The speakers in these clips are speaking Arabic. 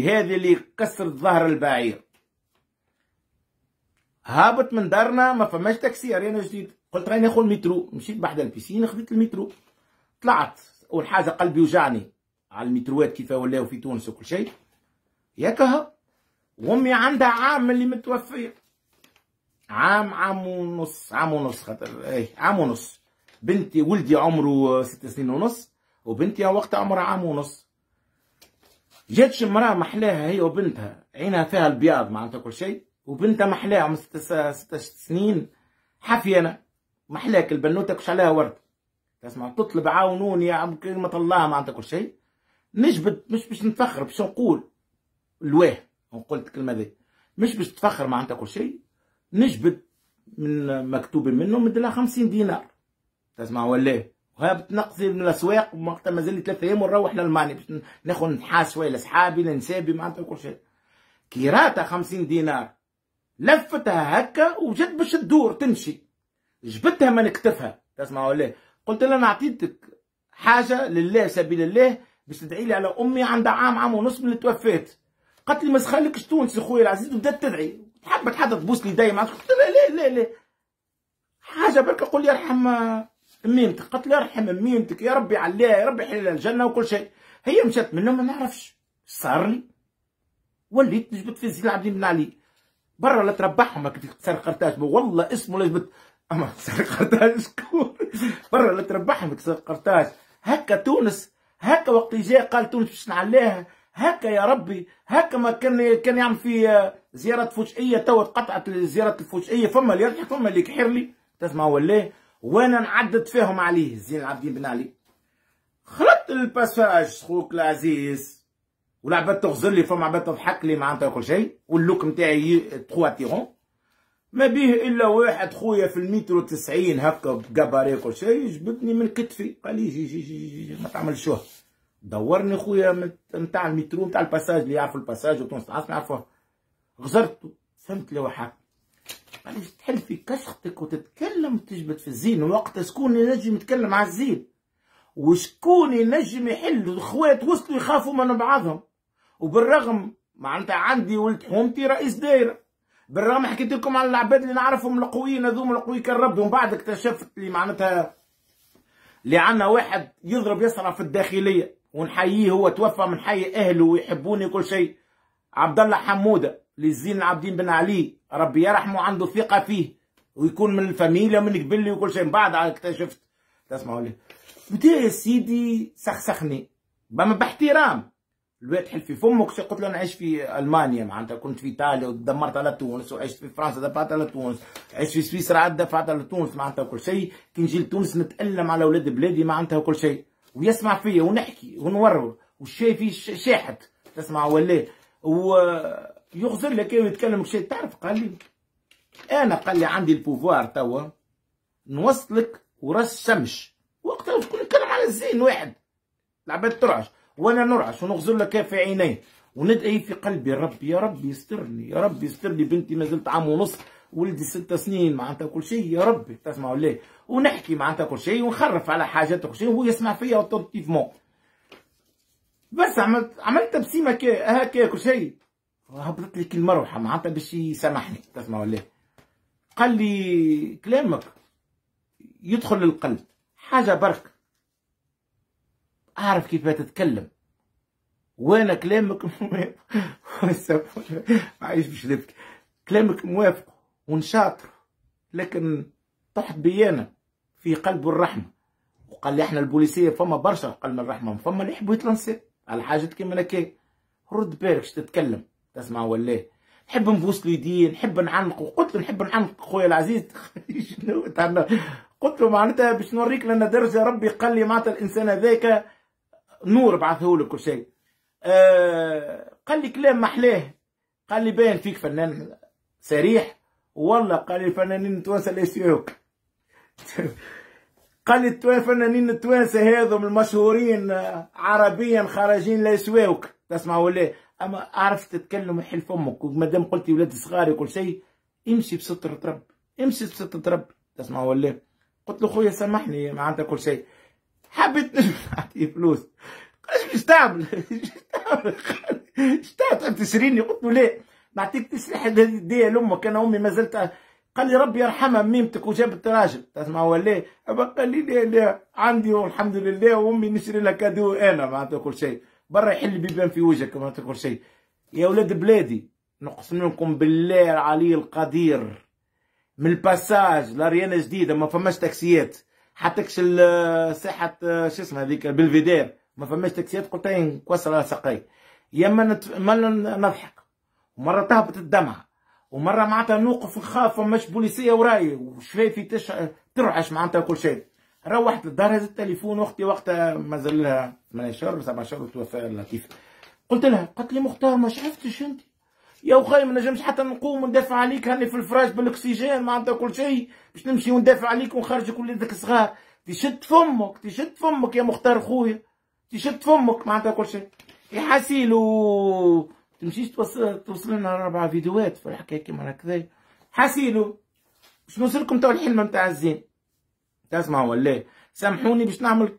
هذا اللي كسر ظهر البعير هابط من دارنا ما فماش تاكسي راني جديد قلت راني ناخذ المترو مشيت بحدا البيسين خديت المترو طلعت اول حاجه قلبي وجعني على المتروات كيف ولاو في تونس وكل شيء ياكها وامي عندها عام اللي متوفيه عام عام ونص عام ونص خاطر اي عام ونص بنتي ولدي عمره ست سنين ونص وبنتي وقتها عمرها عام ونص جاتش امراه محلاها هي وبنتها عينها فيها البياض معناتها كل شيء وبنتها محلاها عمرها ست, ست سنين حفيانه محلاك البنوته كش عليها ورد تسمع تطلب عاونوني يا كلمة الله معناتها كل شيء نجبد مش باش نتفخر باش نقول الواه قلت الكلمة ذي مش باش تفخر معناتها كل شيء نجبد من مكتوب منه مدلها خمسين دينار تسمع ولا إيه؟ بتنقصي من الاسواق وقتها مازال لي ثلاث ايام ونروح للماني باش ناخذ نحاس شويه لاصحابي لنسابي معناتها كل شيء كيراتها 50 دينار لفتها هكا وجات باش تدور تمشي جبتها من كتفها تسمع ولا قلت لها انا عطيتك حاجه لله سبيل الله باش تدعي لي على امي عندها عام عام ونص من اللي توفات قالت لي ما تخليكش تونسي خويا العزيز وبدات تدعي حبت حدا تبوس لي دايما قلت لها لا لا لا حاجه برك قول لي ارحم ميمتك قالت لي ارحم ميمتك يا ربي عليها يا ربي حلال الجنه وكل شيء هي مشات منه ما نعرفش صار لي وليت نجبت في زيد العابدين بن علي برا لا تربحهم سرقرتاش والله اسمه لازم اما سرقرتاش شكون برا لا تربحهم سرقرتاش هكا تونس هكا وقت جاء قال تونس باش نعليها هكا يا ربي هكا ما كان كان يعمل في زيارات فوجئيه تو قطعت الزيارات الفوجئيه فما اللي يضحك فما اللي يكحر لي تسمع ولا إيه؟ وانا نعدت فيهم عليه زين العابدين بن علي خلطت الباساج خوك العزيز والعباد تغزر لي فما عباد تضحك لي معناتها كل شيء واللوك نتاعي تخوا تيرون ما بيه الا واحد خويا في المترو تسعين هكا بقباري كل شيء جبدني من كتفي قال لي جي جي جي جي ما تعملش دورني خويا نتاع المترو نتاع الباساج اللي يعرفوا الباساج وتونس تعرف يعرفوها غزرت فهمت لوحه علاش تحل في كشختك وتتكلم تجبد في الزين وقت شكون ينجم يتكلم على الزين وشكون ينجم يحل الخوات وصلوا يخافوا من بعضهم وبالرغم معناتها عندي ولد حومتي رئيس دايره بالرغم حكيت لكم على العباد اللي نعرفهم القويين هذوما القوي كان ربهم بعد اكتشفت اللي معناتها اللي عندنا واحد يضرب يسرع في الداخليه ونحييه هو توفى من حي اهله ويحبوني كل شيء عبد الله حموده للزين العابدين بن علي ربي يرحمه عنده ثقه فيه ويكون من الفاميليا من قبلي وكل شيء من بعد اكتشفت تسمعوا لي بدا يا سيدي سخسخني بما باحترام الواد حل في فمك قلت له نعيش في المانيا معناتها كنت في ايطاليا ودمرت على تونس وعشت في فرنسا دفعت على تونس عشت في سويسرا دفعت على تونس معناتها وكل شيء كي نجي لتونس نتالم على اولاد بلادي معناتها وكل شيء ويسمع فيا ونحكي ونورور وشايفي فيه شاحت تسمع ولا و يغزر لك إيه ويتكلم شيء تعرف قال لي انا قال لي عندي البوفوار توا نوصلك وراس شمش وقتها تكون نتكلم على الزين واحد العباد ترعش وانا نرعش ونغزر لك في عيني وندعي في قلبي ربي يا ربي يسترني يا ربي يسترني بنتي ما زلت عام ونص ولدي ست سنين معناتها كل شيء يا ربي تسمع ولا ونحكي معناتها كل شيء ونخرف على حاجات كل شيء وهو يسمع فيا اوتوماتيكمون بس عملت عملت تبسيمه هكا كل شيء هبطت لي كلمه روحه معناتها باش يسامحني تسمع ولا إيه؟ قال لي كلامك يدخل للقلب حاجه برك اعرف كيف تتكلم وانا كلامك معيش باش نبكي كلامك موافق ونشاطر لكن طحت بيانا في قلب الرحمه وقال لي احنا البوليسيه فما برشا قلب الرحمه فما اللي يحبوا يتلنسي على حاجة كيما هكا رد بالك تتكلم تسمع ولا إيه؟ نحب نبوس له يدين نحب نعنقه قلت له نحب نعنق خويا العزيز قلت له معناتها باش نوريك لنا درجه ربي قال لي معناتها الانسان هذاك نور بعثه لك كل شيء آه قال لي كلام محلاه قال لي باين فيك فنان صريح والله قال لي الفنانين التوانسه لا يوك قال لي الفنانين التوانسه هذو المشهورين آه، عربيا خارجين لا يسواوك تسمع ولا إيه؟ اما اعرف تتكلم وحل فمك وما دام قلتي ولاد صغار وكل شيء امشي بستر رب امشي بستر رب تسمع ولا قلت له خويا سامحني معناتها كل شيء حبيت نعطيه فلوس قال ايش تعمل ايش تعمل تشريني طيب قلت له لا نعطيك تسريح يديها لامك انا امي ما زلت قال لي ربي يرحمها ميمتك وجابت راجل تسمع ولا قال لي لا لا عندي والحمد لله وامي نشري لها كادو انا معناتها كل شيء برا يحل البيبان في وجهك ما تقول شيء يا ولاد بلادي نقسم لكم بالله العلي القدير من الباساج لاريانا جديده ما فماش تاكسيات حتىكش ساحه شو اسمها هذيك بالفيدير ما فماش تاكسيات قلت إيه، نكسر على ساقي يا اما نضحك ومره تهبط الدمعه ومره معناتها نوقف نخاف فماش بوليسيه وراي وشفايفي تش... ترعش معناتها كل شيء روحت للدار هزت التليفون اختي وقتها مازال لها 8 شهر 7 توفى الله كيف قلت لها قالت لي مختار ما شفتش انت يا اخي ما نجمش حتى نقوم وندافع عليك هاني في الفراش بالاكسجين معناتها كل شيء باش نمشي وندافع عليك ونخرجك ولادك صغار تشد فمك تشد فمك يا مختار خويا تشد فمك معناتها كل شيء يا حسيل و تمشيش توصل توصل لنا اربع فيديوهات في الحكايه كيما هكذا حسيلو باش نوصلكم تو الحلمه نتاع الزين تسمعوا ولا سامحوني باش نعمل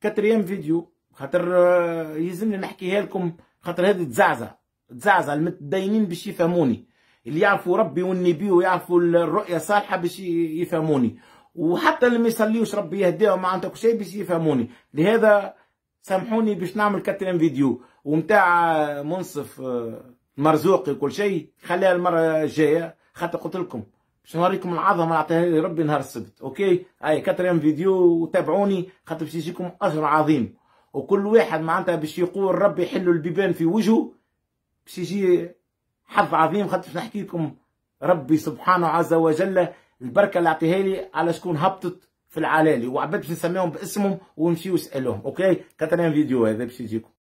كاتريام فيديو خاطر آه، يلزمني نحكيها لكم خاطر هذه تزعزع تزعزع المتدينين باش يفهموني اللي يعرفوا ربي والنبي ويعرفوا الرؤيه الصالحه باش يفهموني وحتى اللي ما يصليوش ربي يهديهم ما عندك شيء باش يفهموني لهذا سامحوني باش نعمل كاتريام فيديو ومتاع آه، منصف آه، مرزوقي وكل شيء خليها المره الجايه خاطر قلت لكم باش نوريكم العظمه اللي عطيها لي ربي نهار السبت اوكي هاي كاتريم فيديو وتابعوني خاطر باش يجيكم اجر عظيم وكل واحد معناتها باش يقول ربي يحلوا البيبان في وجهه باش يجي حظ عظيم خاطر باش نحكي لكم ربي سبحانه عز وجل البركه اللي عطيها لي على شكون هبطت في العلالي وعباد باش نسميهم باسمهم ونمشيو نسالهم اوكي كاتريم فيديو هذا باش يجيكم